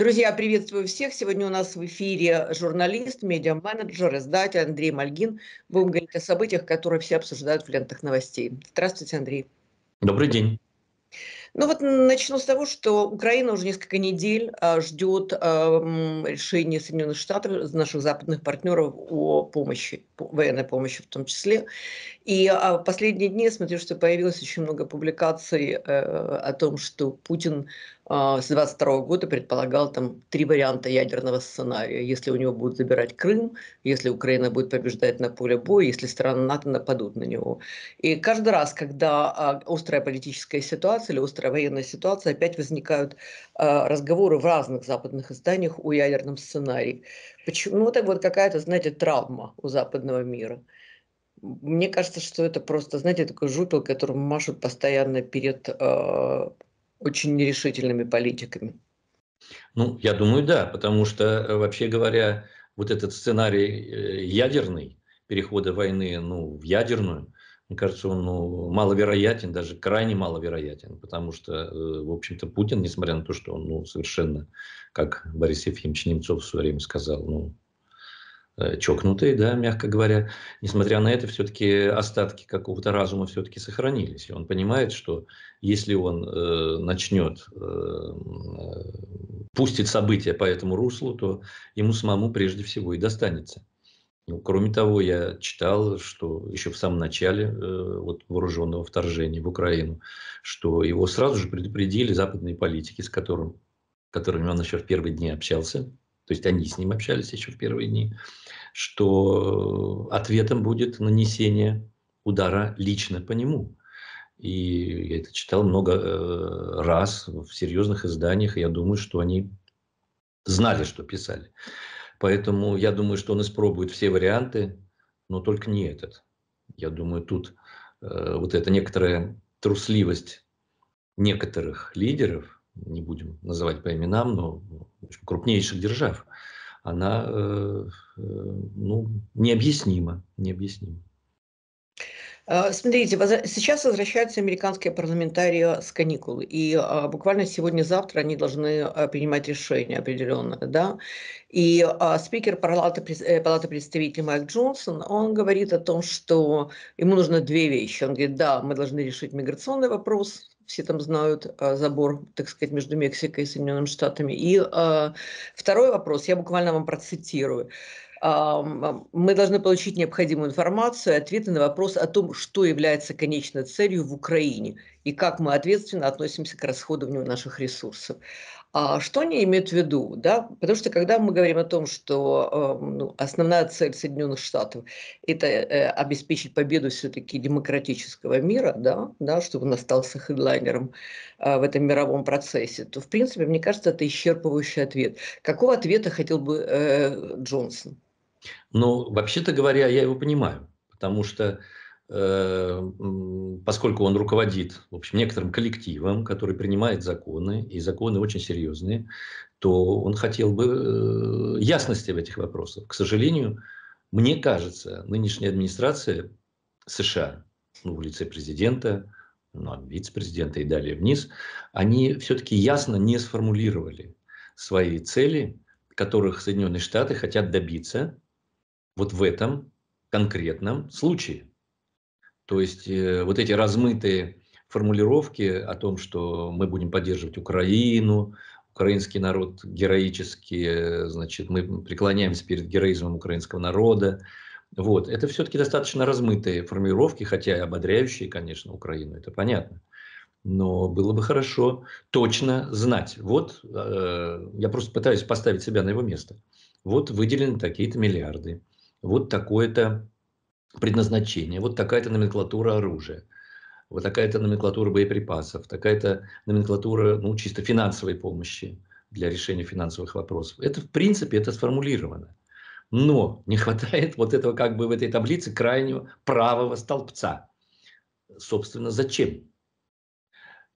Друзья, приветствую всех. Сегодня у нас в эфире журналист, медиа-менеджер, издатель Андрей Мальгин. Будем говорить о событиях, которые все обсуждают в лентах новостей. Здравствуйте, Андрей. Добрый день. Ну вот начну с того, что Украина уже несколько недель а, ждет а, решения Соединенных Штатов, наших западных партнеров о помощи, военной помощи в том числе. И а, в последние дни, смотрю, что появилось очень много публикаций э, о том, что Путин а, с 22 года предполагал там три варианта ядерного сценария. Если у него будут забирать Крым, если Украина будет побеждать на поле боя, если страны НАТО нападут на него. И каждый раз, когда а, острая политическая ситуация или острая военная ситуация, опять возникают а, разговоры в разных западных изданиях о ядерном сценарии. Почему? Ну, это вот какая-то, знаете, травма у западного мира. Мне кажется, что это просто, знаете, такой жупел, которым машут постоянно перед очень нерешительными политиками? Ну, я думаю, да, потому что, э, вообще говоря, вот этот сценарий э, ядерный, перехода войны ну, в ядерную, мне кажется, он ну, маловероятен, даже крайне маловероятен, потому что, э, в общем-то, Путин, несмотря на то, что он ну, совершенно, как Борис Ефимович Немцов в свое время сказал, ну, Э, чокнутые, да, мягко говоря. Несмотря на это, все-таки остатки какого-то разума все-таки сохранились. И он понимает, что если он э, начнет, э, эм, пустит события по этому руслу, то ему самому прежде всего и достанется. Ну, кроме того, я читал, что еще в самом начале э, вот, вооруженного вторжения в Украину, что его сразу же предупредили западные политики, с которым, которыми он еще в первые дни общался, то есть они с ним общались еще в первые дни, что ответом будет нанесение удара лично по нему. И я это читал много э, раз в серьезных изданиях, и я думаю, что они знали, что писали. Поэтому я думаю, что он испробует все варианты, но только не этот. Я думаю, тут э, вот эта некоторая трусливость некоторых лидеров – не будем называть по именам, но ну, крупнейших держав, она э, э, ну, необъяснима, необъяснима. А, смотрите, сейчас возвращаются американские парламентарии с каникул, и а, буквально сегодня-завтра они должны а, принимать решение определенное, да. И спикер палаты, э, палаты представителей Майк Джонсон, он говорит о том, что ему нужно две вещи. Он говорит, да, мы должны решить миграционный вопрос, все там знают а, забор, так сказать, между Мексикой и Соединенными Штатами. И а, второй вопрос, я буквально вам процитирую. Мы должны получить необходимую информацию и ответы на вопрос о том, что является конечной целью в Украине и как мы ответственно относимся к расходованию наших ресурсов. А Что они имеют в виду? Да? Потому что когда мы говорим о том, что эм, ну, основная цель Соединенных Штатов – это э, обеспечить победу все-таки демократического мира, да? Да, чтобы он остался хедлайнером э, в этом мировом процессе, то, в принципе, мне кажется, это исчерпывающий ответ. Какого ответа хотел бы э, Джонсон? Ну, вообще-то говоря, я его понимаю, потому что Эм, поскольку он руководит, в общем, некоторым коллективом, который принимает законы, и законы очень серьезные, то он хотел бы э, ясности в этих вопросах. К сожалению, мне кажется, нынешняя администрация США, ну, в лице президента, ну, а вице-президента и далее вниз, они все-таки ясно не сформулировали свои цели, которых Соединенные Штаты хотят добиться вот в этом конкретном случае. То есть э, вот эти размытые формулировки о том, что мы будем поддерживать Украину, украинский народ героически, значит, мы преклоняемся перед героизмом украинского народа. Вот. Это все-таки достаточно размытые формулировки, хотя и ободряющие, конечно, Украину, это понятно. Но было бы хорошо точно знать. Вот, э, я просто пытаюсь поставить себя на его место. Вот выделены такие-то миллиарды, вот такое-то предназначение. Вот такая-то номенклатура оружия, вот такая-то номенклатура боеприпасов, такая-то номенклатура ну, чисто финансовой помощи для решения финансовых вопросов. Это, в принципе, это сформулировано. Но не хватает вот этого как бы в этой таблице крайнего правого столбца. Собственно, зачем?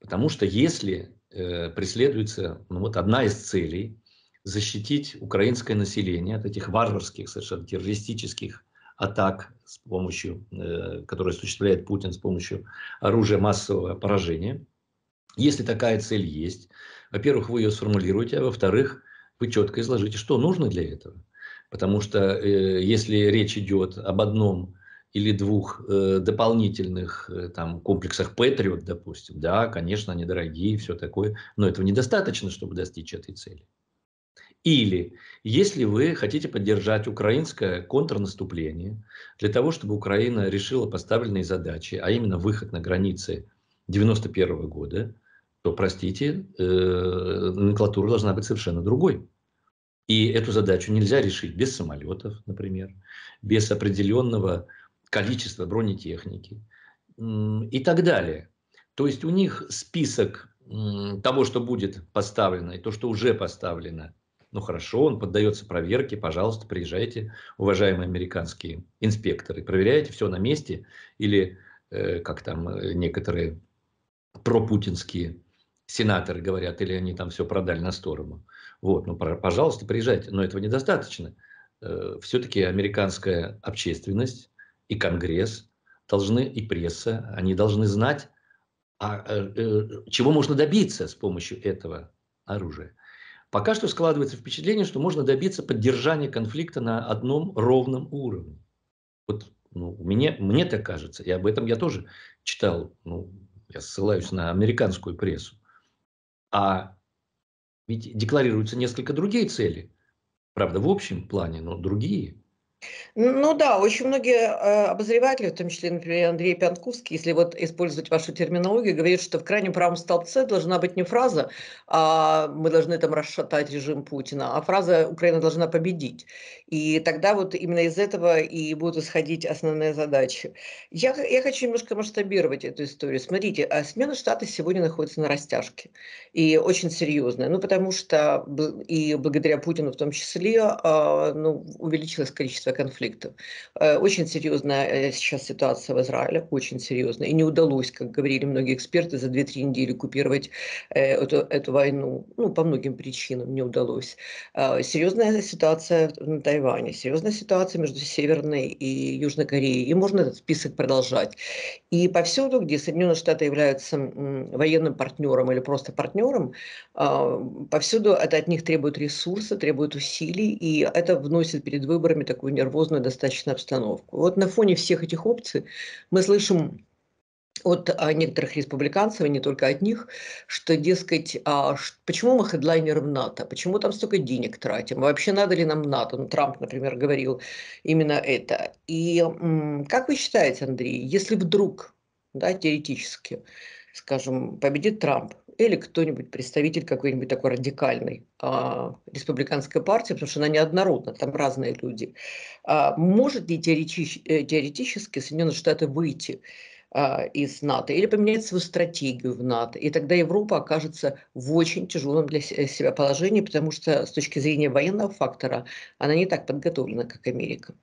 Потому что если э, преследуется ну, вот одна из целей защитить украинское население от этих варварских, совершенно террористических атак, с помощью, э, которые осуществляет Путин с помощью оружия массового поражения. Если такая цель есть, во-первых, вы ее сформулируете, а во-вторых, вы четко изложите, что нужно для этого. Потому что э, если речь идет об одном или двух э, дополнительных э, там, комплексах Patriot, допустим, да, конечно, они дорогие, все такое, но этого недостаточно, чтобы достичь этой цели. Или, если вы хотите поддержать украинское контрнаступление, для того, чтобы Украина решила поставленные задачи, а именно выход на границы 91 года, то, простите, э, номенклатура должна быть совершенно другой. И эту задачу нельзя решить без самолетов, например, без определенного количества бронетехники и так далее. То есть у них список того, что будет поставлено, и то, что уже поставлено, ну хорошо, он поддается проверке, пожалуйста, приезжайте, уважаемые американские инспекторы, проверяйте все на месте или э, как там э, некоторые пропутинские сенаторы говорят, или они там все продали на сторону. Вот, ну, пожалуйста, приезжайте. Но этого недостаточно. Э, Все-таки американская общественность и Конгресс должны, и пресса, они должны знать, а, а, чего можно добиться с помощью этого оружия. Пока что складывается впечатление, что можно добиться поддержания конфликта на одном ровном уровне. Вот ну, мне, мне так кажется, и об этом я тоже читал, ну, я ссылаюсь на американскую прессу. А ведь декларируются несколько другие цели. Правда, в общем плане, но другие. Ну да, очень многие э, обозреватели, в том числе, например, Андрей Пянковский, если вот использовать вашу терминологию, говорит, что в крайнем правом столбце должна быть не фраза а «мы должны там расшатать режим Путина», а фраза «Украина должна победить». И тогда вот именно из этого и будут исходить основные задачи. Я, я хочу немножко масштабировать эту историю. Смотрите, а смена штата сегодня находится на растяжке. И очень серьезная. Ну, потому что и благодаря Путину в том числе а, ну, увеличилось количество конфликтов. Э, очень серьезная э, сейчас ситуация в Израиле, очень серьезная. И не удалось, как говорили многие эксперты, за 2-3 недели купировать э, эту, эту войну. Ну, по многим причинам не удалось. Серьезная ситуация на Тайване, серьезная ситуация между Северной и Южной Кореей. И можно этот список продолжать. И повсюду, где Соединенные Штаты являются военным партнером или просто партнером, повсюду это от них требует ресурса, требует усилий, и это вносит перед выборами такую нервозную достаточно обстановку. Вот на фоне всех этих опций мы слышим от а, некоторых республиканцев, и не только от них, что, дескать, а почему мы хедлайнером НАТО, почему там столько денег тратим, вообще надо ли нам НАТО? Ну, Трамп, например, говорил именно это. И как вы считаете, Андрей, если вдруг, да, теоретически, скажем, победит Трамп, или кто-нибудь представитель какой-нибудь такой радикальной а, республиканской партии, потому что она неоднородна, там разные люди. А, может ли теоретически, э, теоретически Соединенные Штаты выйти а, из НАТО или поменять свою стратегию в НАТО, и тогда Европа окажется в очень тяжелом для себя положении, потому что с точки зрения военного фактора она не так подготовлена, как Америка.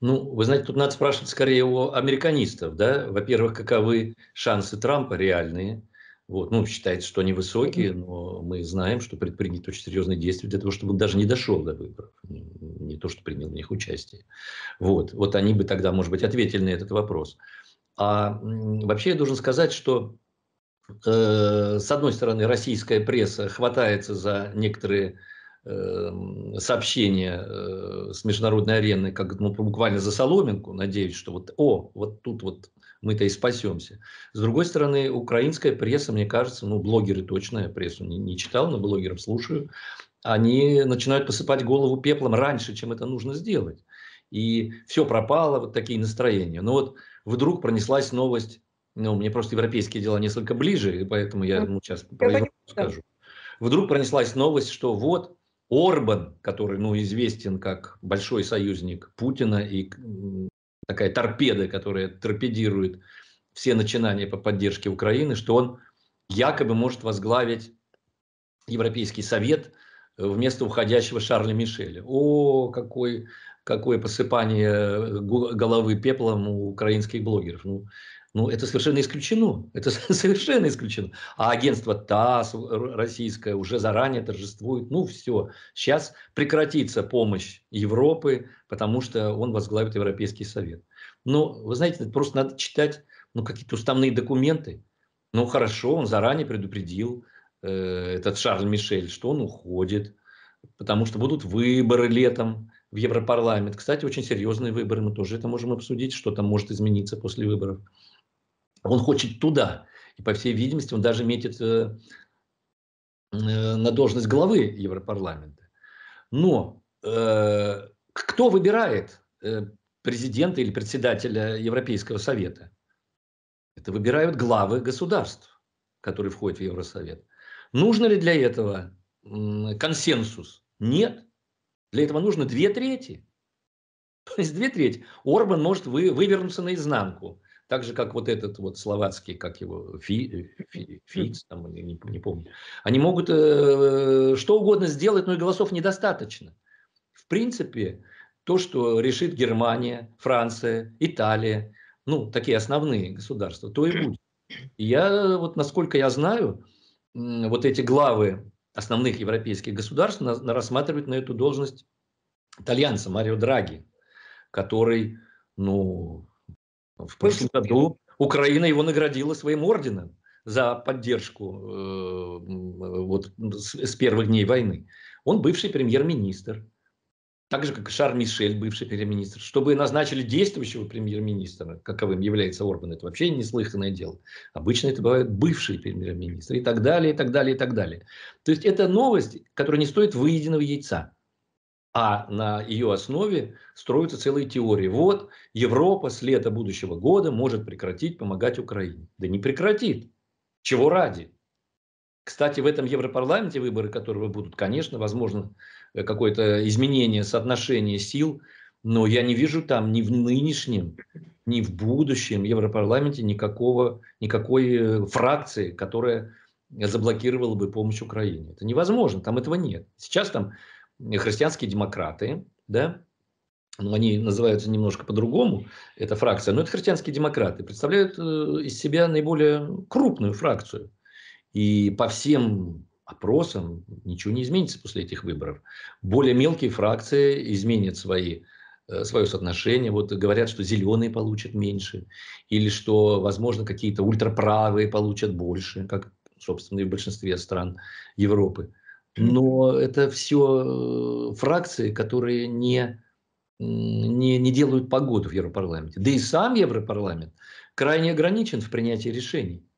Ну, вы знаете, тут надо спрашивать скорее у американистов, да, во-первых, каковы шансы Трампа реальные – вот, ну, считается, что они высокие, но мы знаем, что предпринято очень серьезные действия для того, чтобы он даже не дошел до выборов, не то, что принял в них участие. Вот, вот они бы тогда, может быть, ответили на этот вопрос. А вообще я должен сказать, что э, с одной стороны российская пресса хватается за некоторые Эм, сообщение э, с международной арены как ну, буквально за соломинку, надеюсь, что вот, о, вот тут вот мы-то и спасемся. С другой стороны, украинская пресса, мне кажется, ну, блогеры точно, я прессу не, не читал, но блогерам слушаю, они начинают посыпать голову пеплом раньше, чем это нужно сделать. И все пропало, вот такие настроения. Но вот вдруг пронеслась новость, ну, мне просто европейские дела несколько ближе, и поэтому я ну, ну сейчас про скажу. Вдруг пронеслась новость, что вот Орбан, который ну, известен как большой союзник Путина и такая торпеда, которая торпедирует все начинания по поддержке Украины, что он якобы может возглавить Европейский совет вместо уходящего Шарля Мишеля. О, какой, какое посыпание э, головы пеплом у украинских блогеров. Ну, ну, это совершенно исключено. Это совершенно исключено. А агентство ТАСС российское уже заранее торжествует. Ну, все. Сейчас прекратится помощь Европы, потому что он возглавит Европейский Совет. Ну, вы знаете, просто надо читать ну, какие-то уставные документы. Ну, хорошо, он заранее предупредил э, этот Шарль Мишель, что он уходит, потому что будут выборы летом в Европарламент. Кстати, очень серьезные выборы, мы тоже это можем обсудить, что там может измениться после выборов. Он хочет туда. И, по всей видимости, он даже метит э, э на должность главы Европарламента. Но э, кто выбирает э, президента или председателя Европейского совета? Это выбирают главы государств, которые входят в Евросовет. Нужно ли для этого консенсус? Нет. Для этого нужно две трети. То есть две трети. Орбан может вы, вывернуться наизнанку так же, как вот этот вот словацкий, как его, Фи, э, Фи, Фиц, там, не, не помню. Они могут э, что угодно сделать, но и голосов недостаточно. В принципе, то, что решит Германия, Франция, Италия, ну, такие основные государства, то и будет. И я, вот насколько я знаю, вот эти главы основных европейских государств на, на рассматривают на эту должность итальянца Марио Драги, который, ну, в прошлом году Украина его наградила своим орденом за поддержку э, э вот, с, с первых дней войны. Он бывший премьер-министр, так же, как и Шар Мишель, бывший премьер-министр. Чтобы назначили действующего премьер-министра, каковым является Орбан, это вообще неслыханное дело. Обычно это бывают бывшие премьер-министры и так далее, и так далее, и так далее. То есть это новость, которая не стоит выеденного яйца а на ее основе строятся целые теории. Вот Европа с лета будущего года может прекратить помогать Украине. Да не прекратит. Чего ради? Кстати, в этом Европарламенте выборы, которые будут, конечно, возможно, э, какое-то изменение соотношения сил, но я не вижу там ни в нынешнем, ни в будущем Европарламенте никакого, никакой э, фракции, которая заблокировала бы помощь Украине. Это невозможно, там этого нет. Сейчас там христианские демократы, да, ну, они называются немножко по-другому, эта фракция, но это христианские демократы, представляют э, из себя наиболее крупную фракцию. И по всем опросам ничего не изменится после этих выборов. Более мелкие фракции изменят свои э, свое соотношение. Вот говорят, что зеленые получат меньше, или что, возможно, какие-то ультраправые получат больше, как, собственно, и в большинстве стран Европы. Но это все э, фракции, которые не, не, не делают погоду в Европарламенте. Да и сам Европарламент крайне ограничен в принятии решений.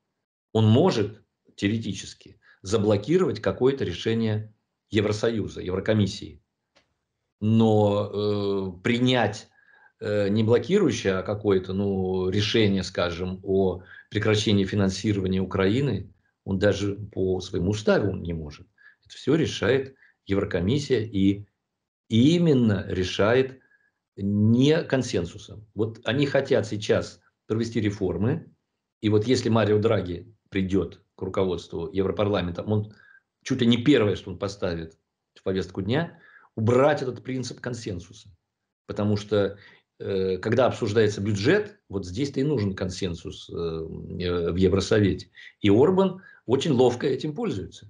Он может теоретически заблокировать какое-то решение Евросоюза, Еврокомиссии. Но э, принять э, не блокирующее, а какое-то ну, решение, скажем, о прекращении финансирования Украины, он даже по своему уставу не может. Это все решает Еврокомиссия и, именно решает не консенсусом. Вот они хотят сейчас провести реформы, и вот если Марио Драги придет к руководству Европарламента, он чуть ли не первое, что он поставит в повестку дня, убрать этот принцип консенсуса. Потому что э, когда обсуждается бюджет, вот здесь-то и нужен консенсус э, в Евросовете. И Орбан очень ловко этим пользуется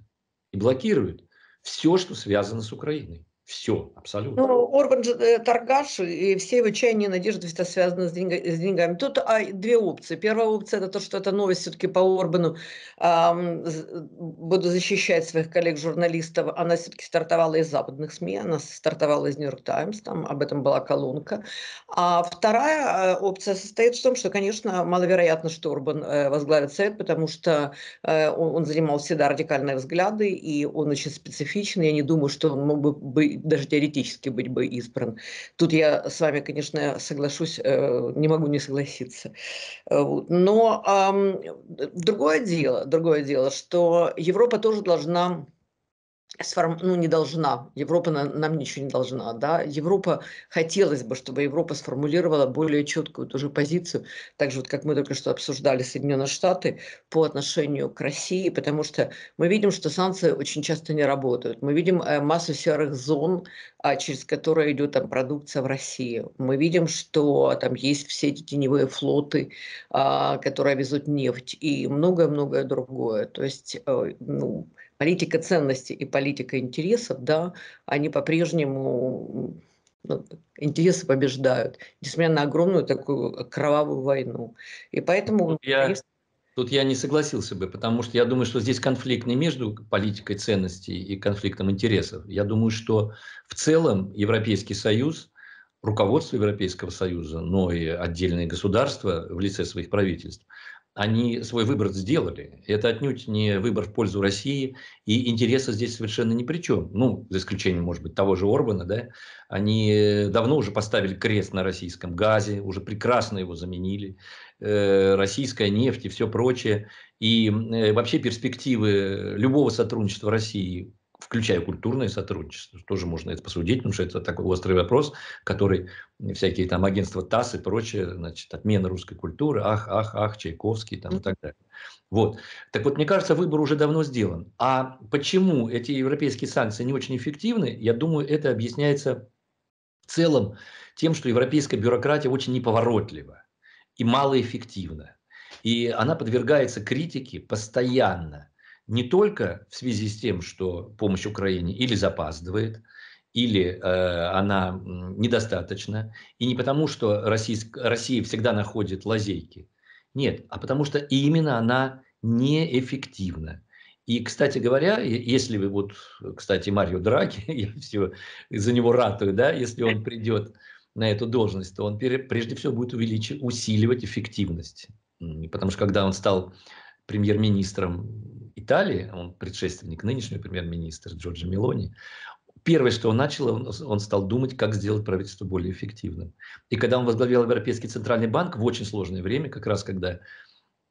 и блокирует все, что связано с Украиной. Все, абсолютно. Ну, Орбан же э, торгаш, и все его чаяния и надежды всегда связаны с, деньгами. С деньгами. Тут а, две опции. Первая опция – это то, что эта новость все-таки по Орбану. Эм, буду защищать своих коллег-журналистов. Она все-таки стартовала из западных СМИ, она стартовала из «Нью-Йорк Таймс», там об этом была колонка. А вторая э, опция состоит в том, что, конечно, маловероятно, что Орбан э, возглавит Совет, потому что э, он, он занимал всегда радикальные взгляды, и он очень специфичный. Я не думаю, что он мог бы даже теоретически быть бы избран. Тут я с вами, конечно, соглашусь, э, не могу не согласиться. Э, но другое дело, другое дело, что Европа тоже должна сформ... ну, не должна, Европа на... нам ничего не должна, да, Европа, хотелось бы, чтобы Европа сформулировала более четкую ту же позицию, так же, вот, как мы только что обсуждали Соединенные Штаты по отношению к России, потому что мы видим, что санкции очень часто не работают, мы видим э, массу серых зон, а, через которые идет там продукция в Россию, мы видим, что там есть все эти теневые флоты, а, которые везут нефть и многое-многое другое, то есть, э, ну, политика ценностей и политика интересов, да, они по-прежнему ну, интересы побеждают, несмотря на огромную такую кровавую войну. И поэтому... Тут я, тут я не согласился бы, потому что я думаю, что здесь конфликт не между политикой ценностей и конфликтом интересов. Я думаю, что в целом Европейский Союз, руководство Европейского Союза, но и отдельные государства в лице своих правительств – они свой выбор сделали. Это отнюдь не выбор в пользу России, и интересы здесь совершенно ни при чем. Ну, за исключением, может быть, того же Орбана, да, они давно уже поставили крест на российском газе, уже прекрасно его заменили, э, российская нефть и все прочее. И э, вообще перспективы любого сотрудничества России включая культурное сотрудничество, тоже можно это посудить, потому что это такой острый вопрос, который всякие там агентства ТАСС и прочее, значит, отмена русской культуры, ах, ах, ах, Чайковский там и так далее. Вот. Так вот, мне кажется, выбор уже давно сделан. А почему эти европейские санкции не очень эффективны, я думаю, это объясняется в целом тем, что европейская бюрократия очень неповоротлива и малоэффективна. И она подвергается критике постоянно не только в связи с тем, что помощь Украине или запаздывает, или э, она недостаточна, и не потому, что Российск, Россия всегда находит лазейки. Нет, а потому что именно она неэффективна. И, кстати говоря, если вы вот, кстати, Марио Драги, я все за него ратую, да, если он придет на эту должность, то он прежде всего будет увеличивать, усиливать эффективность. Потому что когда он стал премьер-министром Италии, а он предшественник нынешнего премьер-министра Джорджа Мелони, первое, что он начал, он, он стал думать, как сделать правительство более эффективным. И когда он возглавил Европейский центральный банк в очень сложное время, как раз когда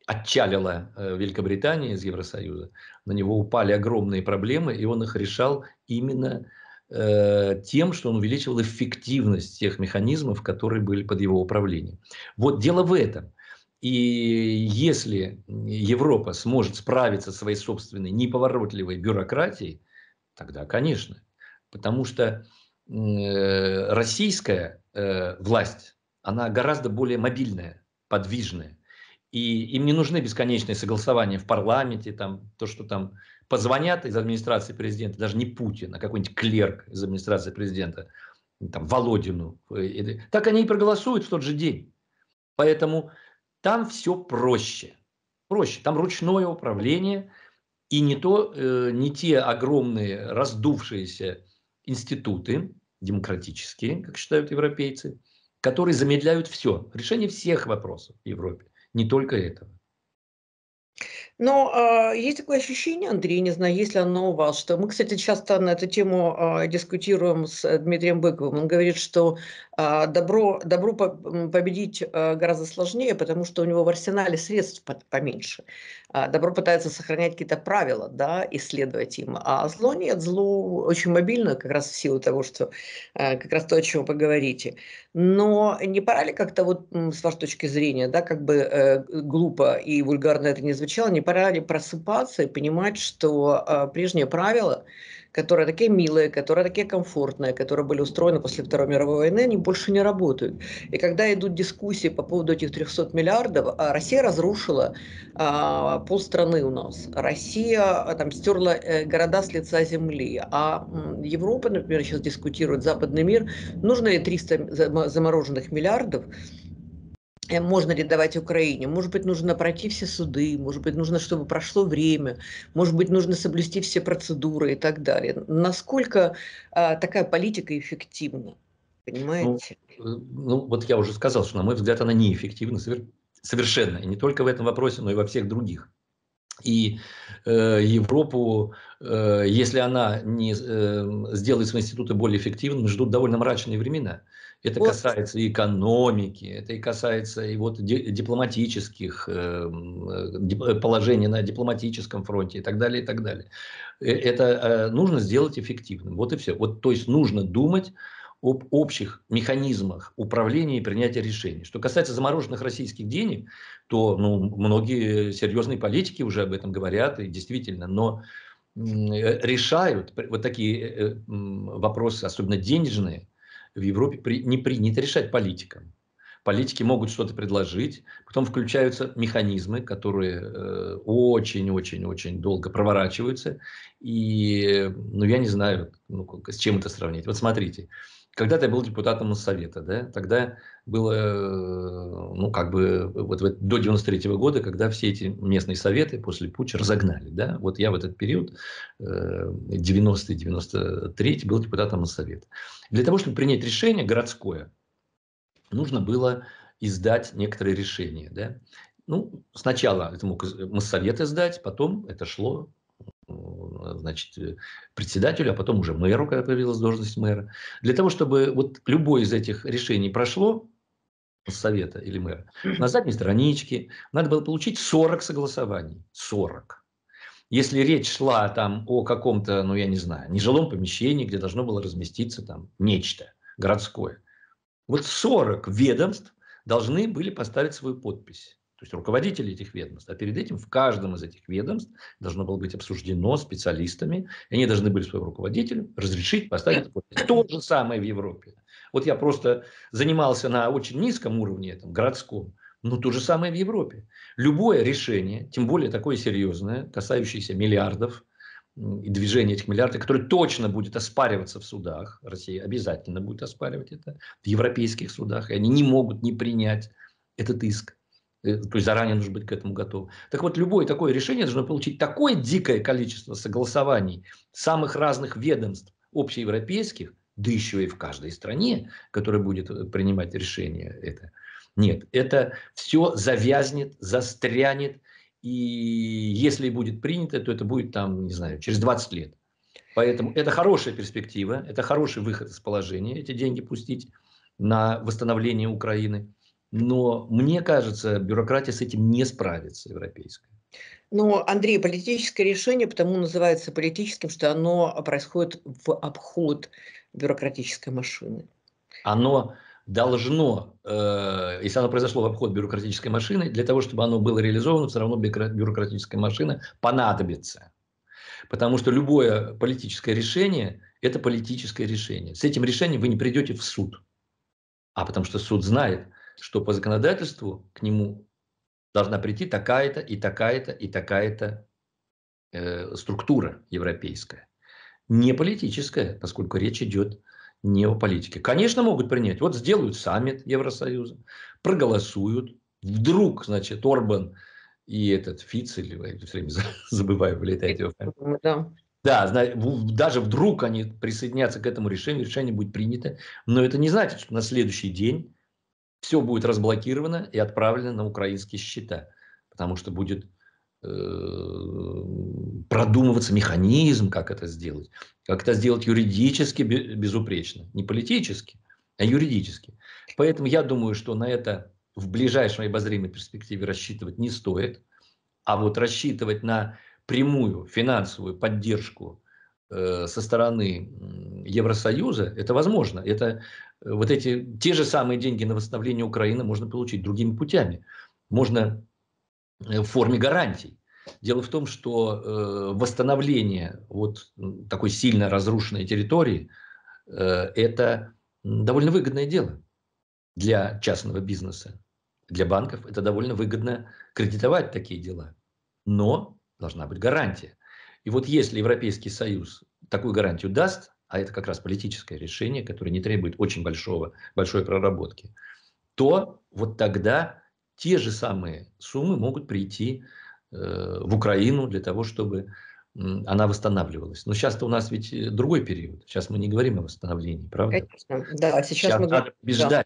отчалила э, Великобритания из Евросоюза, на него упали огромные проблемы, и он их решал именно э, тем, что он увеличивал эффективность тех механизмов, которые были под его управлением. Вот дело в этом. И если Европа сможет справиться со своей собственной неповоротливой бюрократией, тогда, конечно. Потому что э, российская э, власть, она гораздо более мобильная, подвижная. И им не нужны бесконечные согласования в парламенте, там, то, что там позвонят из администрации президента, даже не Путин, а какой-нибудь клерк из администрации президента, там, Володину. Э, так они и проголосуют в тот же день. Поэтому там все проще. Проще. Там ручное управление и не, то, э, не те огромные раздувшиеся институты, демократические, как считают европейцы, которые замедляют все, решение всех вопросов в Европе, не только этого. Но э, есть такое ощущение, Андрей, не знаю, есть ли оно у вас, что мы, кстати, часто на эту тему э, дискутируем с э, Дмитрием Быковым. Он говорит, что а, добро, добро победить а, гораздо сложнее, потому что у него в арсенале средств поменьше. А, добро пытается сохранять какие-то правила да, исследовать им. А зло нет, зло очень мобильно, как раз в силу того, что как раз то, о чем вы говорите. Но не пора ли как-то, вот с вашей точки зрения, да, как бы э, глупо и вульгарно это не звучало, не пора ли просыпаться и понимать, что э, прежние правила которые такие милые, которые такие комфортные, которые были устроены после Второй мировой войны, они больше не работают. И когда идут дискуссии по поводу этих 300 миллиардов, а, Россия разрушила а, полстраны у нас, Россия а, там стерла э, города с лица земли, а Европа, например, сейчас дискутирует, западный мир, нужно ли 300 замороженных миллиардов, Э, можно ли давать Украине. Может быть, нужно пройти все суды, может быть, нужно, чтобы прошло время, может быть, нужно соблюсти все процедуры и так далее. Насколько а, такая политика эффективна? Ну, понимаете? Ну, ну, вот я уже сказал, что, на мой взгляд, она неэффективна совер... совершенно. И не только в этом вопросе, но и во всех других. И э, Европу, э, если она не э, сделает свои институты более эффективными, ждут довольно мрачные времена. Это вот. касается и экономики, это и касается и вот дипломатических эм, э, положений на дипломатическом фронте и так далее, и так далее. Э, это э, нужно сделать эффективным. Вот и все. Вот, то есть нужно думать об общих механизмах управления и принятия решений. Что касается замороженных российских денег, то ну, многие серьезные политики уже об этом говорят, и действительно, но решают вот такие вопросы, особенно денежные, в Европе при, не принято решать политикам. Политики могут что-то предложить, потом включаются механизмы, которые э, очень-очень-очень долго проворачиваются. И, ну, я не знаю, ну, с чем это сравнить. Вот смотрите, когда-то я был депутатом Совета, да, тогда было, ну, как бы, вот, вот до 93 -го года, когда все эти местные советы после путча разогнали, да, вот я в этот период, 90-93, э, был депутатом Совета. Для того, чтобы принять решение городское, нужно было издать некоторые решения, да. Ну, сначала это мог Моссовет издать, потом это шло э, Э, значит, э, председателю, а потом уже мэру, когда появилась должность мэра. Для того, чтобы вот любое из этих решений прошло, совета или мэра, на задней страничке надо было получить 40 согласований. 40. Если речь шла там о каком-то, ну я не знаю, нежилом помещении, где должно было разместиться там нечто городское. Вот 40 ведомств должны были поставить свою подпись то есть руководители этих ведомств. А перед этим в каждом из этих ведомств должно было быть обсуждено специалистами, и они должны были своего руководителя разрешить поставить то же самое в Европе. Вот я просто занимался на очень низком уровне, этом, городском, но то же самое в Европе. Любое решение, тем более такое серьезное, касающееся миллиардов, и движение этих миллиардов, которое точно будет оспариваться в судах, Россия обязательно будет оспаривать это, в европейских судах, и они не могут не принять этот иск. Э, то есть заранее нужно быть к этому готовым. Так вот, любое такое решение должно получить такое дикое количество согласований самых разных ведомств общеевропейских, да еще и в каждой стране, которая будет э, принимать решение это. Нет, это все завязнет, застрянет, и если будет принято, то это будет там, не знаю, через 20 лет. Поэтому это хорошая перспектива, это хороший выход из положения, эти деньги пустить на восстановление Украины. Но мне кажется, бюрократия с этим не справится, европейская. Ну, Андрей, политическое решение потому называется политическим, что оно происходит в обход бюрократической машины. Оно должно, э, если оно произошло в обход бюрократической машины, для того, чтобы оно было реализовано, все равно бюрократическая машина понадобится. Потому что любое политическое решение – это политическое решение. С этим решением вы не придете в суд. А потому что суд знает, что по законодательству к нему должна прийти такая-то и такая-то и такая-то э, структура европейская. Не политическая, поскольку речь идет не о политике. Конечно, могут принять. Вот сделают саммит Евросоюза, проголосуют. Вдруг, значит, Орбан и этот Фиц, или я все время забываю, вылетает его. Да. Да, даже вдруг они присоединятся к этому решению, решение будет принято. Но это не значит, что на следующий день все будет разблокировано и отправлено на украинские счета, потому что будет э, продумываться механизм, как это сделать. Как это сделать юридически безупречно. Не политически, а юридически. Поэтому я думаю, что на это в ближайшей обозримой перспективе рассчитывать не стоит. А вот рассчитывать на прямую финансовую поддержку Э, со стороны Евросоюза, это возможно. Это э, вот эти те же самые деньги на восстановление Украины можно получить другими путями. Можно э, в форме гарантий. Дело в том, что восстановление вот такой сильно разрушенной территории это довольно выгодное дело для частного бизнеса, для банков. Это довольно выгодно кредитовать такие дела. Но должна быть гарантия. И вот если Европейский Союз такую гарантию даст, а это как раз политическое решение, которое не требует очень большого, большой проработки, то вот тогда те же самые суммы могут прийти э, в Украину для того, чтобы э, она восстанавливалась. Но сейчас-то у нас ведь э, другой период. Сейчас мы не говорим о восстановлении, правда? Конечно, да. Сейчас, сейчас мы... надо убеждать. Да.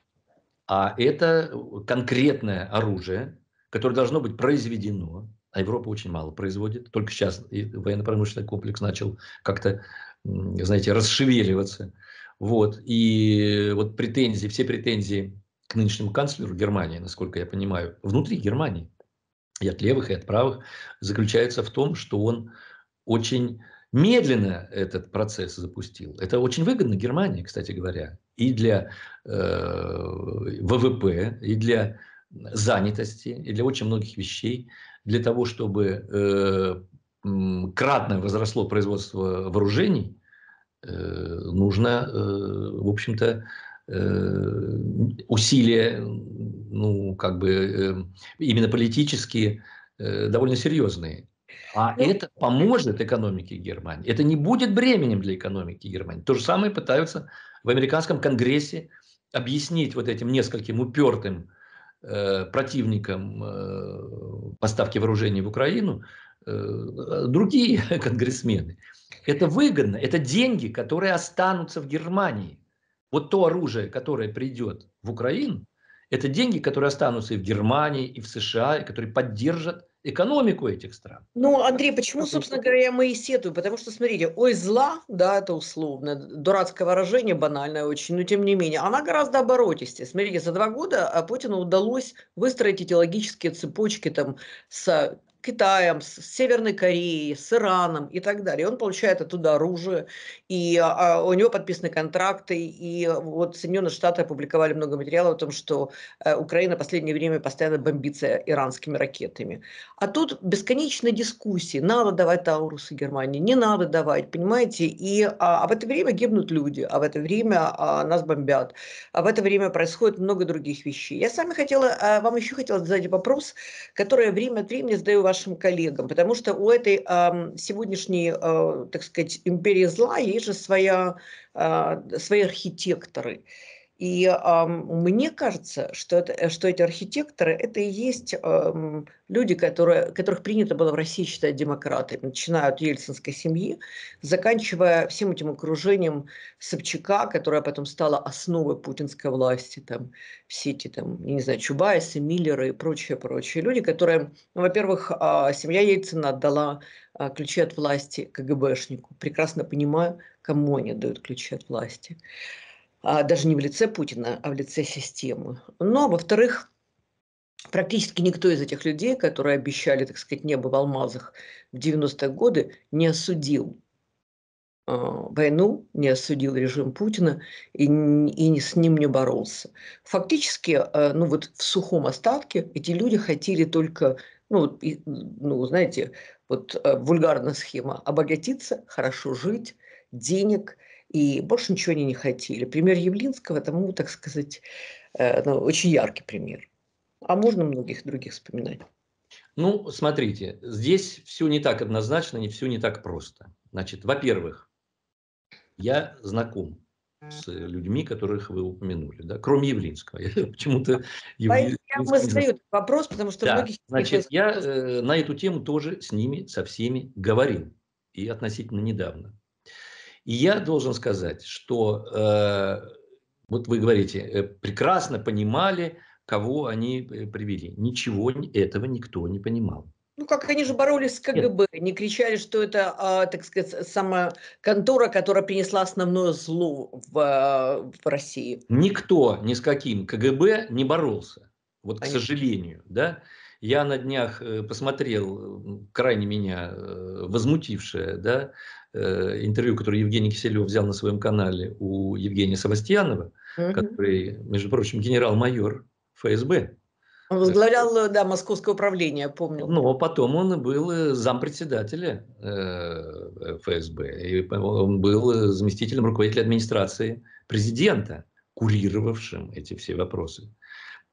А это э, конкретное оружие, которое должно быть произведено, а Европа очень мало производит. Только сейчас военно-промышленный комплекс начал как-то, знаете, расшевеливаться. Вот. И вот претензии, все претензии к нынешнему канцлеру Германии, насколько я понимаю, внутри Германии, и от левых, и от правых, заключаются в том, что он очень медленно этот процесс запустил. Это очень выгодно Германии, кстати говоря, и для э, ВВП, и для занятости, и для очень многих вещей для того, чтобы э, кратно возросло производство вооружений, э, нужно, э, в общем-то, усилия, ну, как бы, именно политические, довольно серьезные. А ну, это поможет экономике Германии. Это не будет бременем для экономики Германии. То же самое пытаются в американском конгрессе объяснить вот этим нескольким упертым Э, противником э, поставки вооружений в Украину э, другие конгрессмены. Это выгодно, это деньги, которые останутся в Германии. Вот то оружие, которое придет в Украину, это деньги, которые останутся и в Германии, и в США, и которые поддержат экономику этих стран. Ну, Андрей, почему, собственно говоря, мы и сетуем? Потому что, смотрите, ой, зла, да, это условно, дурацкое выражение, банальное очень, но тем не менее, она гораздо оборотистее. Смотрите, за два года а, Путину удалось выстроить эти логические цепочки там с Китаем, с Северной Кореей, с Ираном и так далее. Он получает оттуда оружие, и а, у него подписаны контракты, и вот Соединенные Штаты опубликовали много материалов о том, что а, Украина в последнее время постоянно бомбится иранскими ракетами. А тут бесконечные дискуссии, надо давать Таурусы Германии, не надо давать, понимаете? И а, а в это время гибнут люди, а в это время а, нас бомбят, а в это время происходит много других вещей. Я сами хотела, а, вам еще хотела задать вопрос, который время от времени задаю вашим коллегам, потому что у этой э, сегодняшней, э, так сказать, империи зла есть же своя, э, свои архитекторы. И э, мне кажется, что, это, э, что эти архитекторы – это и есть э, люди, которые, которых принято было в России считать демократами, начиная от ельцинской семьи, заканчивая всем этим окружением Собчака, которая потом стала основой путинской власти, там, все эти, там, я не знаю, Чубайсы, Миллеры и прочие, прочие люди, которые, ну, во-первых, э, семья Ельцина отдала э, ключи от власти КГБшнику, прекрасно понимаю, кому они дают ключи от власти. А, даже не в лице Путина, а в лице системы. Но, во-вторых, практически никто из этих людей, которые обещали, так сказать, небо в алмазах в 90-е годы, не осудил а, войну, не осудил режим Путина и, и с ним не боролся. Фактически, а, ну вот в сухом остатке эти люди хотели только, ну, и, ну знаете, вот вульгарная схема, обогатиться, хорошо жить, денег – и больше ничего они не хотели. Пример Явлинского тому, так сказать, э, ну, очень яркий пример. А можно многих других вспоминать. Ну, смотрите, здесь все не так однозначно, не все не так просто. Значит, во-первых, я знаком с людьми, которых вы упомянули, да, кроме Явлинского. Я почему-то Явлинского... Я задаю вопрос, потому что да, многих... Значит, я э, на эту тему тоже с ними, со всеми говорил, и относительно недавно. И я должен сказать, что э, вот вы говорите, э, прекрасно понимали, кого они э, привели. Ничего этого никто не понимал. Ну, как они же боролись с КГБ, Нет. не кричали, что это, а, так сказать, сама контора, которая принесла основное зло в, а, в России. Никто ни с каким КГБ не боролся. Вот, Понятно. к сожалению, да. Я на днях э, посмотрел, крайне меня э, возмутившее, да, Э, интервью, которое Евгений Киселев взял на своем канале у Евгения Савастьянова, mm-hmm. который, между прочим, генерал-майор ФСБ. Он возглавлял, э, да, московское управление, помню. Но ну, а потом он был э, зампредседателя э, ФСБ, и он был заместителем руководителя администрации президента, курировавшим эти все вопросы.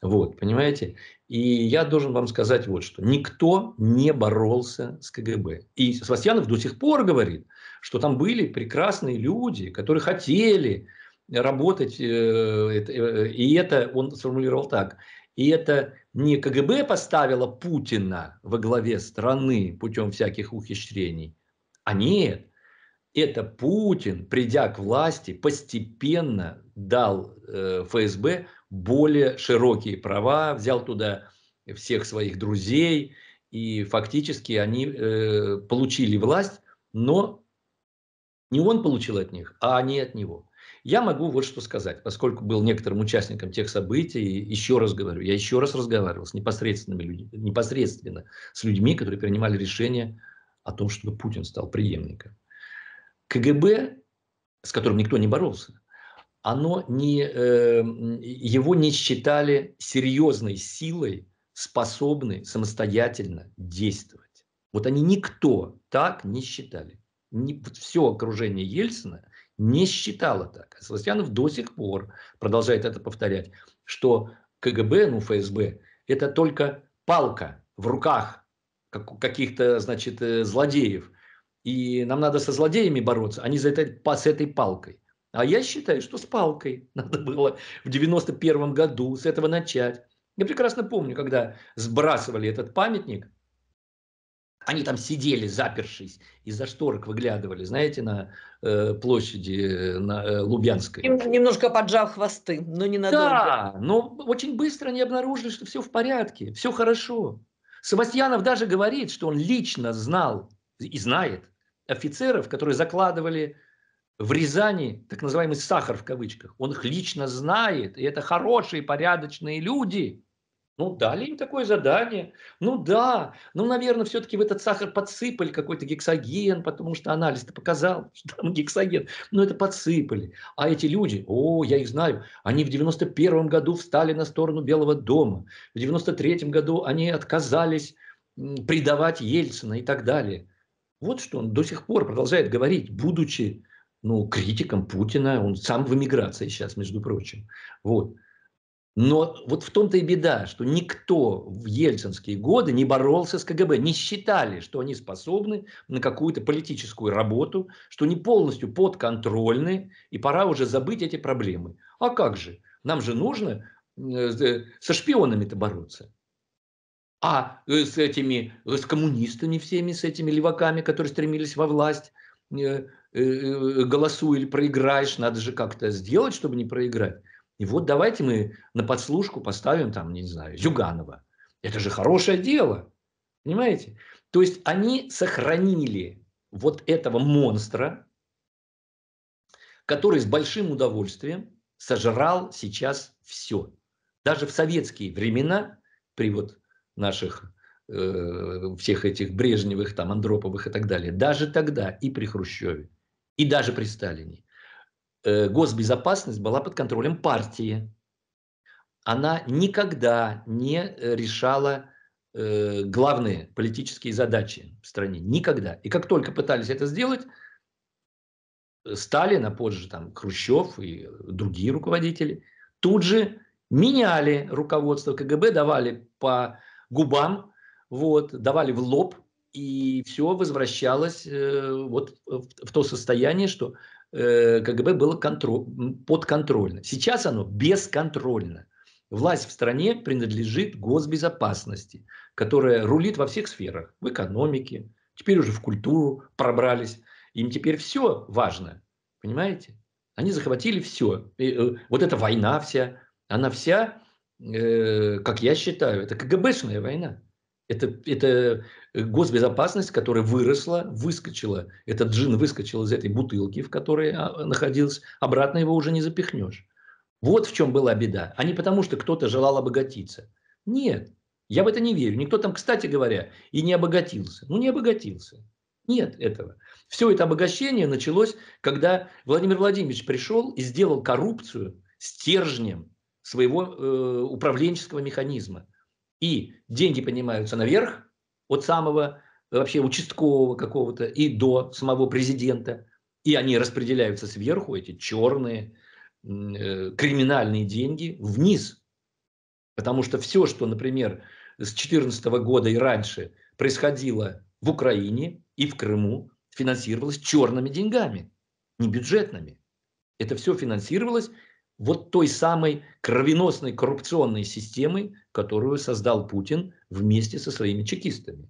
Вот, понимаете? И я должен вам сказать вот что. Никто не боролся с КГБ. И Свастьянов до сих пор говорит, что там были прекрасные люди, которые хотели работать, э, э, и это он сформулировал так, и это не КГБ поставило Путина во главе страны путем всяких ухищрений, а нет, это Путин, придя к власти, постепенно дал э, ФСБ более широкие права, взял туда всех своих друзей, и фактически они э, получили власть, но не он получил от них, а они от него. Я могу вот что сказать, поскольку был некоторым участником тех событий, еще раз говорю, я еще раз разговаривал с непосредственными людьми, непосредственно с людьми, которые принимали решение о том, чтобы Путин стал преемником. КГБ, с которым никто не боролся, оно не, э, его не считали серьезной силой, способной самостоятельно действовать. Вот они никто так не считали. Не, все окружение Ельцина не считало так. А до сих пор продолжает это повторять, что КГБ, ну ФСБ, это только палка в руках каких-то, значит, э, злодеев. И нам надо со злодеями бороться, а не за это, с этой палкой. А я считаю, что с палкой надо было в 91 году с этого начать. Я прекрасно помню, когда сбрасывали этот памятник, они там сидели, запершись, из-за шторок выглядывали, знаете, на э, площади э, на, э, Лубянской. Немножко поджал хвосты, но не надолго. Да, но очень быстро они обнаружили, что все в порядке, все хорошо. Савастьянов даже говорит, что он лично знал и знает офицеров, которые закладывали в Рязани так называемый сахар в кавычках. Он их лично знает, и это хорошие, порядочные люди. Ну, дали им такое задание. Ну да, ну, наверное, все-таки в этот сахар подсыпали какой-то гексоген, потому что анализ-то показал, что там гексоген. Но ну, это подсыпали. А эти люди, о, я их знаю, они в 91 году встали на сторону Белого дома. В 93 году они отказались предавать Ельцина и так далее. Вот что он до сих пор продолжает говорить, будучи ну, критиком Путина, он сам в эмиграции сейчас, между прочим. Вот. Но вот в том-то и беда, что никто в ельцинские годы не боролся с КГБ, не считали, что они способны на какую-то политическую работу, что они полностью подконтрольны, и пора уже забыть эти проблемы. А как же? Нам же нужно э, э, со шпионами-то бороться. А э, с этими, с коммунистами всеми, с этими леваками, которые стремились во власть, Э, э, голосуй или проиграешь, надо же как-то сделать, чтобы не проиграть. И вот давайте мы на подслушку поставим там, не знаю, Зюганова. Это же хорошее дело, понимаете? То есть они сохранили вот этого монстра, который с большим удовольствием сожрал сейчас все. Даже в советские времена, при вот наших э, всех этих Брежневых, там, Андроповых и так далее, даже тогда и при Хрущеве и даже при Сталине, э, госбезопасность была под контролем партии. Она никогда не э, решала э, главные политические задачи в стране. Никогда. И как только пытались это сделать, Сталин, а позже там Хрущев и другие руководители, тут же меняли руководство КГБ, давали по губам, вот, давали в лоб и все возвращалось э, вот э, в, в то состояние, что э, КГБ было контроль, подконтрольно. Сейчас оно бесконтрольно. Власть в стране принадлежит госбезопасности, которая рулит во всех сферах, в экономике, теперь уже в культуру пробрались. Им теперь все важно, понимаете? Они захватили все. И, э, вот эта война вся, она вся, э, как я считаю, это КГБшная война. Это, это э, госбезопасность, которая выросла, выскочила. Этот джин выскочил из этой бутылки, в которой а, а, находился. Обратно его уже не запихнешь. Вот в чем была беда. А не потому, что кто-то желал обогатиться. Нет, я в это не верю. Никто там, кстати говоря, и не обогатился. Ну, не обогатился. Нет этого. Все это обогащение началось, когда Владимир Владимирович пришел и сделал коррупцию стержнем своего э, управленческого механизма. И деньги поднимаются наверх от самого вообще участкового какого-то и до самого президента. И они распределяются сверху, эти черные э, криминальные деньги, вниз. Потому что все, что, например, с 2014 года и раньше происходило в Украине и в Крыму, финансировалось черными деньгами, не бюджетными. Это все финансировалось вот той самой кровеносной коррупционной системой, которую создал Путин вместе со своими чекистами.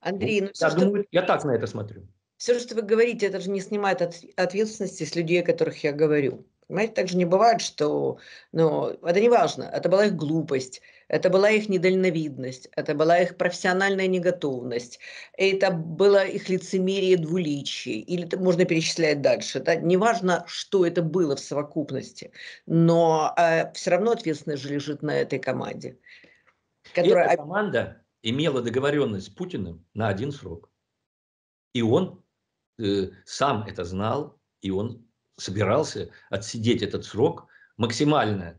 Андрей, ну, я, все, думаю, что... я так на это смотрю. Все, что вы говорите, это же не снимает ответственности с людей, о которых я говорю. Понимаете, так же не бывает, что... но ну, это не важно, это была их глупость, это была их недальновидность, это была их профессиональная неготовность, это было их лицемерие двуличие, или можно перечислять дальше. Да? Неважно, что это было в совокупности, но э, все равно ответственность же лежит на этой команде. Которая... Эта команда имела договоренность с Путиным на один срок. И он э, сам это знал, и он собирался отсидеть этот срок максимально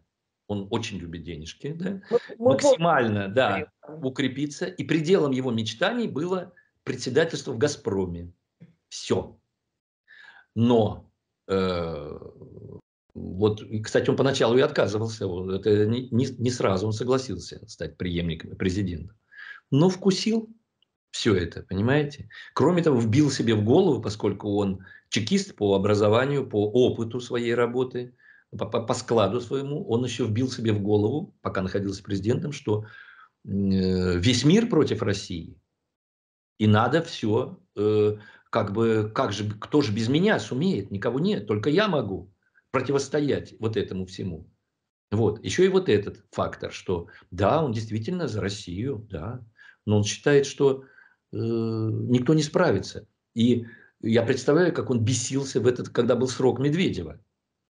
он очень любит денежки, да, ну, ну, максимально, да, укрепиться. И пределом его мечтаний было председательство в Газпроме. Все. Но э, вот, кстати, он поначалу и отказывался, вот, это не, не сразу он согласился стать преемником президента, но вкусил все это, понимаете? Кроме того, вбил себе в голову, поскольку он чекист по образованию, по опыту своей работы – по, по, по складу своему, он еще вбил себе в голову, пока находился президентом, что э, весь мир против России, и надо все, э, как бы, как же, кто же без меня сумеет, никого нет, только я могу противостоять вот этому всему. Вот, еще и вот этот фактор, что да, он действительно за Россию, да, но он считает, что э, никто не справится. И я представляю, как он бесился в этот, когда был срок Медведева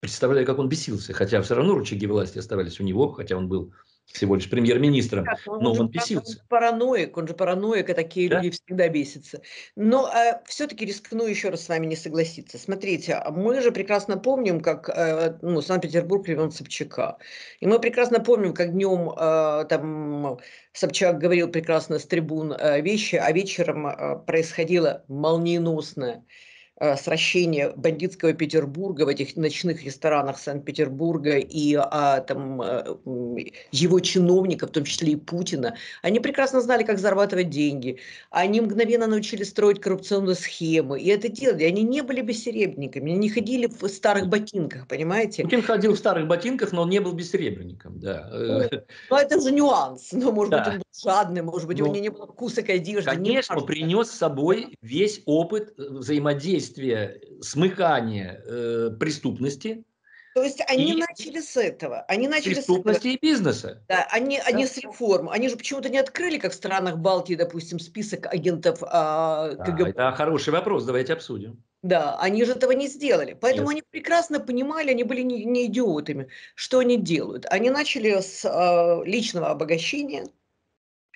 представляю, как он бесился, хотя все равно рычаги власти оставались у него, хотя он был всего лишь премьер-министром, но он, бесился. Он же параноик, он же параноик, и такие да? люди всегда бесятся. Но э, все-таки рискну еще раз с вами не согласиться. Смотрите, а мы же прекрасно помним, как э, ну, Санкт-Петербург времен Собчака. И мы прекрасно помним, как днем э, там Собчак говорил прекрасно с трибун э, вещи, а вечером э, происходило молниеносное Э, сращение бандитского Петербурга в этих ночных ресторанах Санкт-Петербурга и а, там, э, его чиновников, в том числе и Путина, они прекрасно знали, как зарабатывать деньги. Они мгновенно научились строить коррупционные схемы. И это делали. Они не были бы серебряниками, они не ходили в старых ботинках, понимаете? Путин ходил в старых ботинках, но он не был бессеребренником, да. Ну, э, ну это же нюанс. Но, ну, может да. быть, он был жадный, может быть, ну, у него не было вкуса одежды. Конечно, принес с собой весь опыт взаимодействия действие смыкания э, преступности. То есть они и начали с этого. Они начали преступности с этого. и бизнеса. Да, они, да. они с реформ. Они же почему-то не открыли, как в странах Балтии, допустим, список агентов э, КГБ. Да, это хороший вопрос, давайте обсудим. Да, они же этого не сделали. Поэтому Нет. они прекрасно понимали, они были не, не идиотами, что они делают. Они начали с э, личного обогащения –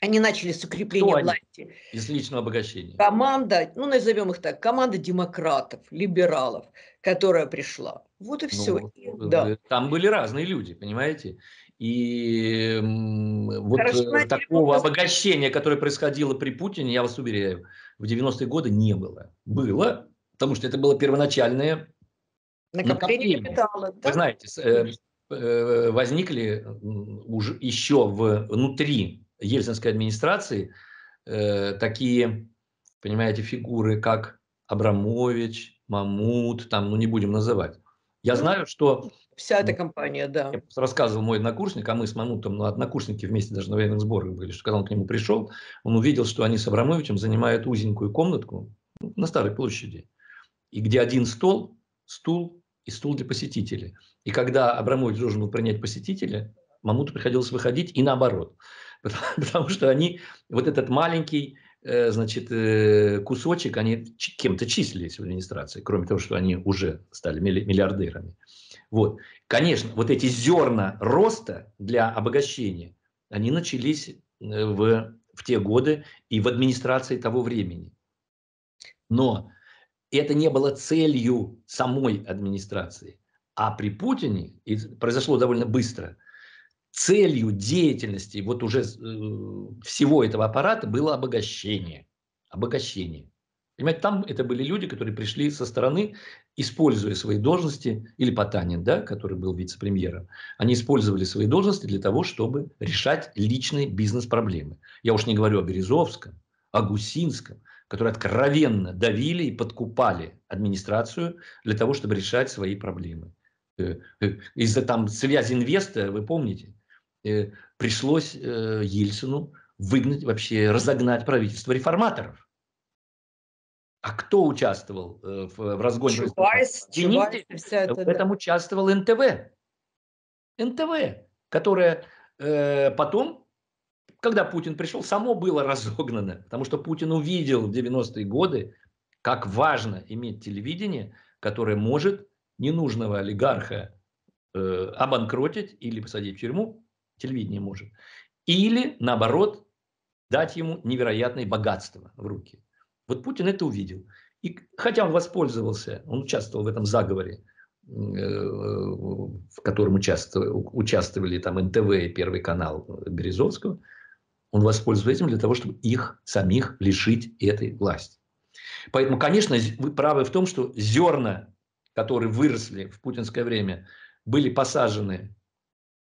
они начали с укрепления власти. Из личного обогащения. Команда, ну назовем их так, команда демократов, либералов, которая пришла. Вот и все. Ну, и, да. Э, там были разные люди, понимаете? И вот э, Хорошо, такого обогащения, которое происходило при Путине, я вас уверяю, в 90-е годы не было. Было, потому что это было первоначальное накопление, накопление. капитала. Да? Вы знаете, э, возникли уже еще внутри ельцинской администрации э, такие, понимаете, фигуры, как Абрамович, Мамут, там, ну не будем называть. Я ну, знаю, что... Вся эта компания, да. Я рассказывал мой однокурсник, а мы с Мамутом, ну, однокурсники вместе даже на военных сборах были, что когда он к нему пришел, он увидел, что они с Абрамовичем занимают узенькую комнатку ну, на Старой площади, и где один стол, стул и стул для посетителей. И когда Абрамович должен был принять посетителя, Мамуту приходилось выходить и наоборот потому, потому что они вот этот маленький э, значит, э, кусочек, они кем-то числились в администрации, кроме того, что они уже стали миллиардерами. Вот. Конечно, вот эти зерна роста для обогащения, они начались э, в, в те годы и в администрации того времени. Но это не было целью самой администрации. А при Путине, и произошло довольно быстро, целью деятельности вот уже э, всего этого аппарата было обогащение. Обогащение. Понимаете, там это были люди, которые пришли со стороны, используя свои должности, или Потанин, да, который был вице-премьером, они использовали свои должности для того, чтобы решать личные бизнес-проблемы. Я уж не говорю о Березовском, о Гусинском, которые откровенно давили и подкупали администрацию для того, чтобы решать свои проблемы. Э, э, из-за там связи инвеста, вы помните, Э, пришлось э, Ельцину выгнать, вообще разогнать правительство реформаторов. А кто участвовал э, в разгоне? Чубайс, Чубайс, в этом да. участвовал НТВ. НТВ, которое э, потом, когда Путин пришел, само было разогнано. Потому что Путин увидел в 90-е годы, как важно иметь телевидение, которое может ненужного олигарха э, обанкротить или посадить в тюрьму, телевидение может. Или, наоборот, дать ему невероятные богатства в руки. Вот Путин это увидел. И хотя он воспользовался, он участвовал в этом заговоре, э, в котором участвовали, участвовали там НТВ и Первый канал Березовского, он воспользовался этим для того, чтобы их самих лишить этой власти. Поэтому, конечно, вы правы в том, что зерна, которые выросли в путинское время, были посажены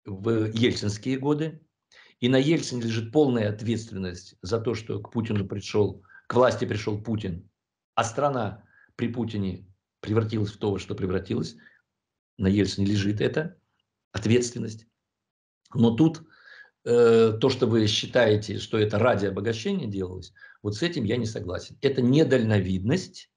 в ельцинские годы, и на Ельцине лежит полная ответственность за то, что к Путину пришел, к власти пришел Путин, а страна при Путине превратилась в то, во что превратилась. На Ельцине лежит эта ответственность. Но тут э, то, что вы считаете, что это ради обогащения делалось, вот с этим я не согласен. Это недальновидность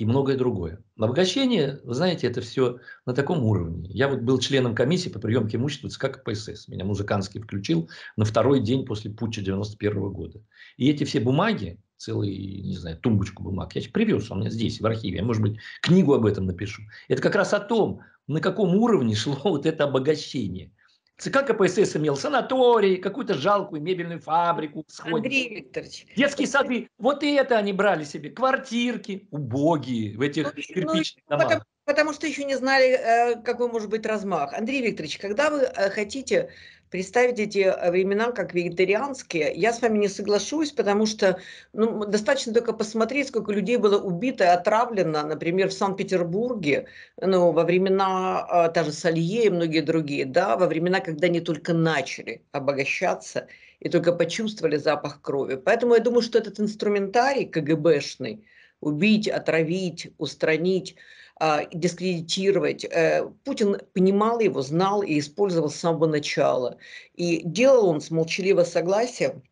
и многое другое. На обогащение, вы знаете, это все на таком уровне. Я вот был членом комиссии по приемке имущества ЦК КПСС. Меня музыкантский включил на второй день после путча 91 -го года. И эти все бумаги, целый, не знаю, тумбочку бумаг, я привез, у меня здесь, в архиве, я, может быть, книгу об этом напишу. Это как раз о том, на каком уровне шло вот это обогащение. ЦК КПСС имел санаторий, какую-то жалкую мебельную фабрику. Сходник. Андрей Викторович. Детские сады. Вот и это они брали себе. Квартирки убогие в этих ну, ну кирпичных ну, домах. Потому, потому что еще не знали, э, какой может быть размах. Андрей Викторович, когда вы э, хотите представить эти э, времена как вегетарианские, я с вами не соглашусь, потому что ну, достаточно только посмотреть, сколько людей было убито и отравлено, например, в Санкт-Петербурге, ну, во времена, а, та же Салье и многие другие, да, во времена, когда они только начали обогащаться и только почувствовали запах крови. Поэтому я думаю, что этот инструментарий КГБшный, убить, отравить, устранить, а, дискредитировать. Э, Путин понимал его, знал и использовал с самого начала. И делал он с молчаливого согласия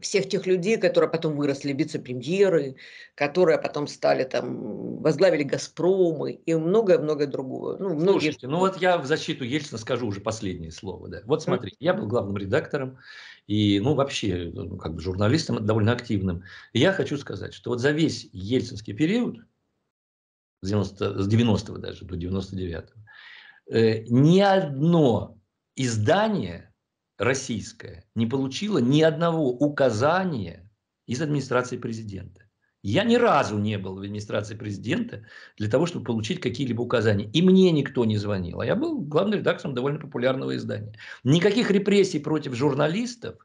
всех тех людей, которые потом выросли вице-премьеры, которые потом стали там, возглавили «Газпромы» и многое-многое другое. Ну, многие... Слушайте, ну вот я в защиту Ельцина скажу уже последнее слово. Да. Вот смотрите, я был главным редактором и, ну, вообще, ну, как бы журналистом довольно активным. И я хочу сказать, что вот за весь ельцинский период – с 90-го даже до 99-го, э, ни одно издание российское не получило ни одного указания из администрации президента. Я ни разу не был в администрации президента для того, чтобы получить какие-либо указания. И мне никто не звонил. А я был главным редактором довольно популярного издания. Никаких репрессий против журналистов,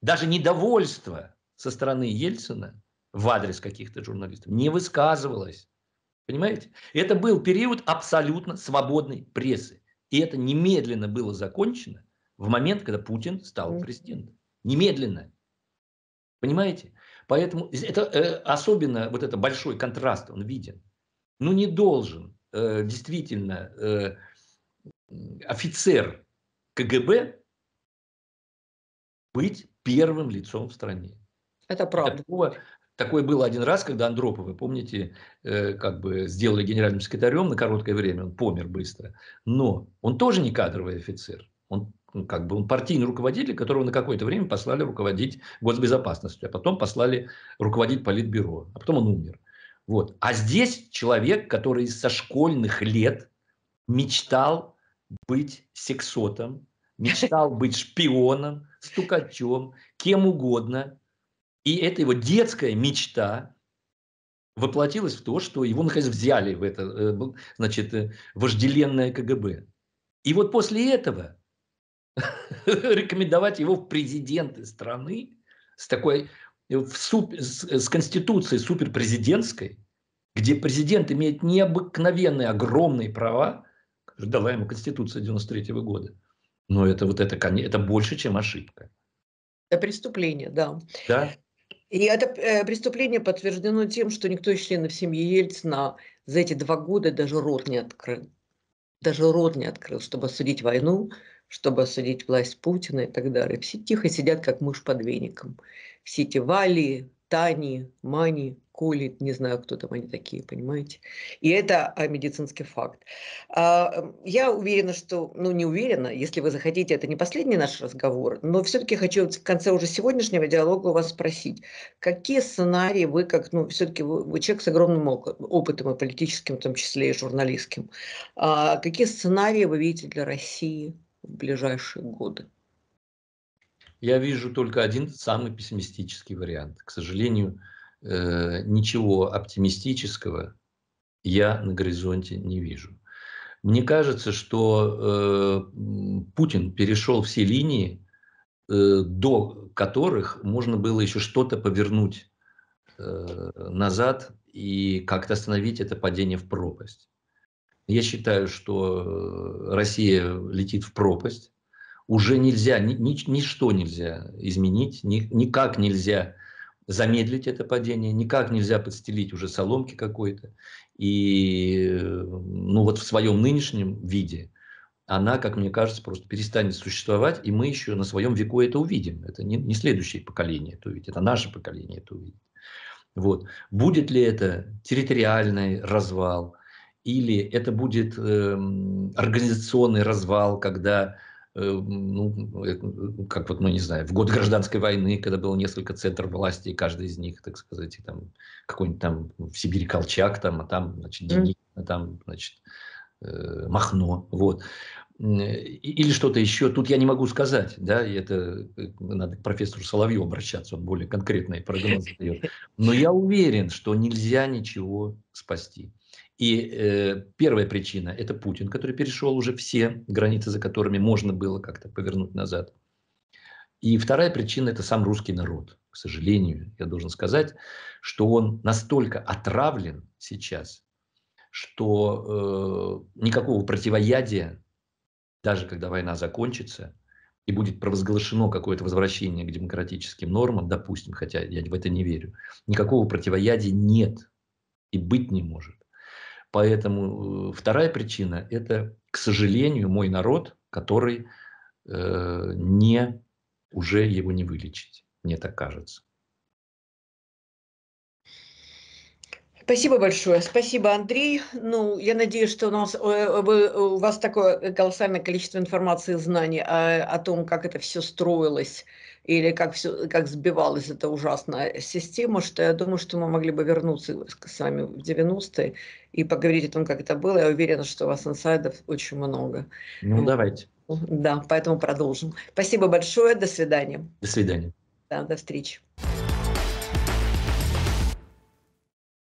даже недовольства со стороны Ельцина в адрес каких-то журналистов не высказывалось. Понимаете? Это был период абсолютно свободной прессы. И это немедленно было закончено в момент, когда Путин стал президентом. Немедленно. Понимаете? Поэтому это, э, особенно вот это большой контраст, он виден. Ну не должен э, действительно э, офицер КГБ быть первым лицом в стране. Это правда. Такого, Такое было один раз, когда Андропова, помните, э, как бы сделали генеральным секретарем на короткое время, он помер быстро. Но он тоже не кадровый офицер. Он ну, как бы он партийный руководитель, которого на какое-то время послали руководить госбезопасностью, а потом послали руководить политбюро, а потом он умер. Вот. А здесь человек, который со школьных лет мечтал быть сексотом, мечтал быть шпионом, стукачом, кем угодно, и эта его детская мечта воплотилась в то, что его, наконец, взяли в это, э, значит, э, вожделенное КГБ. И вот после этого рекомендовать его в президенты страны с такой, э, в суп, с, с конституцией суперпрезидентской, где президент имеет необыкновенные, огромные права, дала ему Конституция 93 -го года. Но это вот это, это больше, чем ошибка. Это преступление, да. Да. И это э, преступление подтверждено тем, что никто из членов семьи Ельцина за эти два года даже рот не открыл. Даже рот не открыл, чтобы осудить войну, чтобы осудить власть Путина и так далее. Все тихо сидят, как мышь под веником. Все эти Вали, Тани, Мани, Коли, не знаю, кто там они такие, понимаете. И это а, медицинский факт. А, эм, я уверена, что, ну не уверена, если вы захотите, это не последний наш разговор, но все-таки хочу в конце уже сегодняшнего диалога у вас спросить, какие сценарии вы, как, ну все-таки вы, вы человек с огромным опытом и политическим, в том числе и журналистским, а, какие сценарии вы видите для России в ближайшие годы? я вижу только один самый пессимистический вариант. К сожалению, э, ничего оптимистического я на горизонте не вижу. Мне кажется, что э, Путин перешел все линии, э, до которых можно было еще что-то повернуть э, назад и как-то остановить это падение в пропасть. Я считаю, что э, Россия летит в пропасть уже нельзя, ни, ни, ничто нельзя изменить, ни, никак нельзя замедлить это падение, никак нельзя подстелить уже соломки какой-то. И ну вот в своем нынешнем виде она, как мне кажется, просто перестанет существовать, и мы еще на своем веку это увидим. Это не, не следующее поколение это увидит, это наше поколение это увидит. Вот. Будет ли это территориальный развал, или это будет э, организационный развал, когда Э, ну, ну, как вот, ну, не знаю, в год гражданской войны, когда было несколько центров власти, и каждый из них, так сказать, там какой-нибудь там в Сибири Колчак, там, а там, значит, Деникин, а там, значит, э, Махно, вот. Или что-то еще, тут я не могу сказать, да, и это э, надо к профессору Соловьеву обращаться, он более конкретные прогнозы дает. Но я уверен, что нельзя ничего спасти. И э, первая причина – это Путин, который перешел уже все границы, за которыми можно было как-то повернуть назад. И вторая причина – это сам русский народ. К сожалению, я должен сказать, что он настолько отравлен сейчас, что э, никакого противоядия, даже когда война закончится, и будет провозглашено какое-то возвращение к демократическим нормам, допустим, хотя я в это не верю, никакого противоядия нет и быть не может. Поэтому э, вторая причина – это, к сожалению, мой народ, который э, не, уже его не вылечить, мне так кажется. Спасибо большое. Спасибо, Андрей. Ну, я надеюсь, что у, нас, э, у вас такое колоссальное количество информации и знаний о, а, о том, как это все строилось или как, все, как сбивалась эта ужасная система, что я думаю, что мы могли бы вернуться с вами в 90-е и поговорить о том, как это было. Я уверена, что у вас инсайдов очень много. Ну, давайте. Да, поэтому продолжим. Спасибо большое. До свидания. До свидания. Да, до встречи.